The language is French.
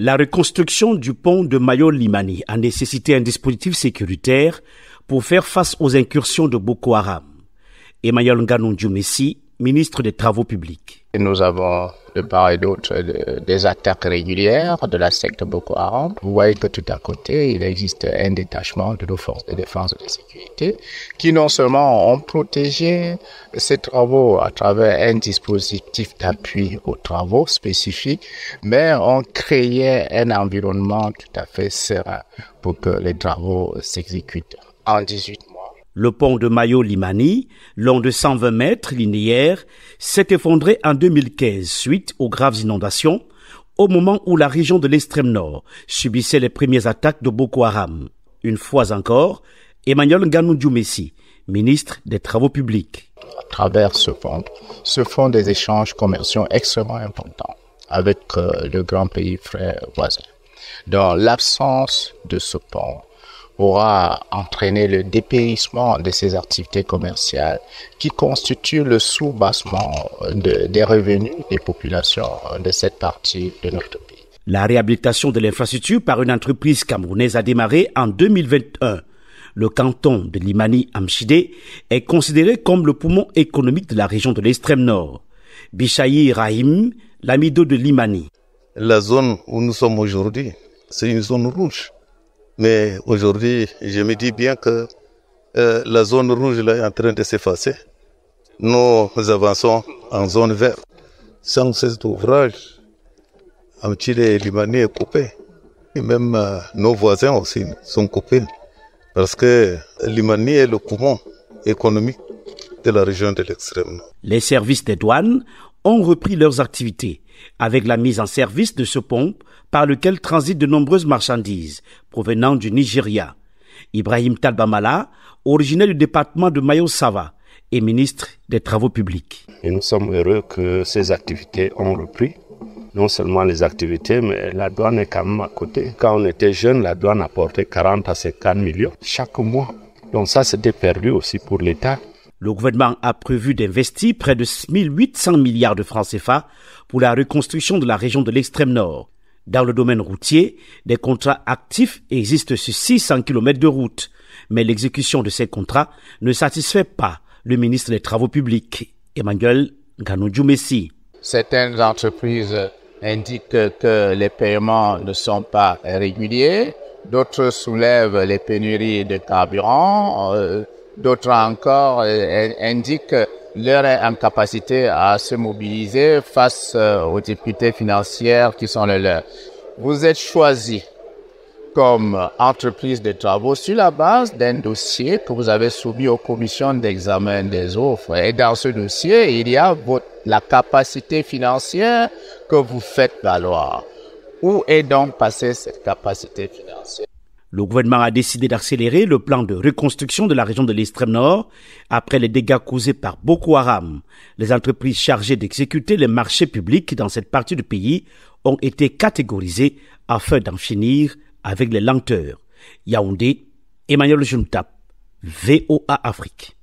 La reconstruction du pont de Mayo-Limani a nécessité un dispositif sécuritaire pour faire face aux incursions de Boko Haram. Emmanuel Nganon Messi, ministre des Travaux publics. Nous avons de part et d'autre euh, des attaques régulières de la secte Boko Haram. Vous voyez que tout à côté, il existe un détachement de nos forces de défense et de sécurité qui non seulement ont protégé ces travaux à travers un dispositif d'appui aux travaux spécifiques, mais ont créé un environnement tout à fait serein pour que les travaux s'exécutent en 18 mois. Le pont de Mayo-Limani, long de 120 mètres linéaires, s'est effondré en 2015 suite aux graves inondations, au moment où la région de l'extrême nord subissait les premières attaques de Boko Haram. Une fois encore, Emmanuel Nganou Messi, ministre des Travaux publics. À travers ce pont, se font des échanges commerciaux extrêmement importants avec euh, le grand pays frère voisin. Dans l'absence de ce pont, pourra entraîner le dépérissement de ces activités commerciales qui constituent le sous-bassement des revenus des populations de cette partie de notre pays. La réhabilitation de l'infrastructure par une entreprise camerounaise a démarré en 2021. Le canton de Limani amchide est considéré comme le poumon économique de la région de l'extrême nord. Bishayi Rahim, l'amido de Limani. La zone où nous sommes aujourd'hui, c'est une zone rouge mais aujourd'hui, je me dis bien que euh, la zone rouge là, est en train de s'effacer. Nous avançons en zone verte. Sans cesse d'ouvrage, Amtile et Limani est coupé. Et même euh, nos voisins aussi sont coupés. Parce que Limani est le courant économique de la région de l'extrême. Les services des douanes ont repris leurs activités avec la mise en service de ce pont par lequel transitent de nombreuses marchandises provenant du Nigeria. Ibrahim Talbamala, originaire du département de Mayo-Sava, et ministre des Travaux publics. Et nous sommes heureux que ces activités ont repris. Non seulement les activités, mais la douane est quand même à côté. Quand on était jeune, la douane apportait 40 à 50 millions chaque mois. Donc ça, c'était perdu aussi pour l'État. Le gouvernement a prévu d'investir près de 1800 milliards de francs CFA pour la reconstruction de la région de l'extrême nord. Dans le domaine routier, des contrats actifs existent sur 600 km de route, mais l'exécution de ces contrats ne satisfait pas le ministre des Travaux publics, Emmanuel Ganondjou-Messi. Certaines entreprises indiquent que les paiements ne sont pas réguliers, d'autres soulèvent les pénuries de carburant. Euh, D'autres encore euh, indiquent leur incapacité à se mobiliser face euh, aux députés financières qui sont les leurs. Vous êtes choisi comme entreprise de travaux sur la base d'un dossier que vous avez soumis aux commissions d'examen des offres. Et dans ce dossier, il y a la capacité financière que vous faites valoir. Où est donc passée cette capacité financière le gouvernement a décidé d'accélérer le plan de reconstruction de la région de l'extrême nord après les dégâts causés par Boko Haram. Les entreprises chargées d'exécuter les marchés publics dans cette partie du pays ont été catégorisées afin d'en finir avec les lenteurs. Yaoundé, Emmanuel Junta, VOA Afrique.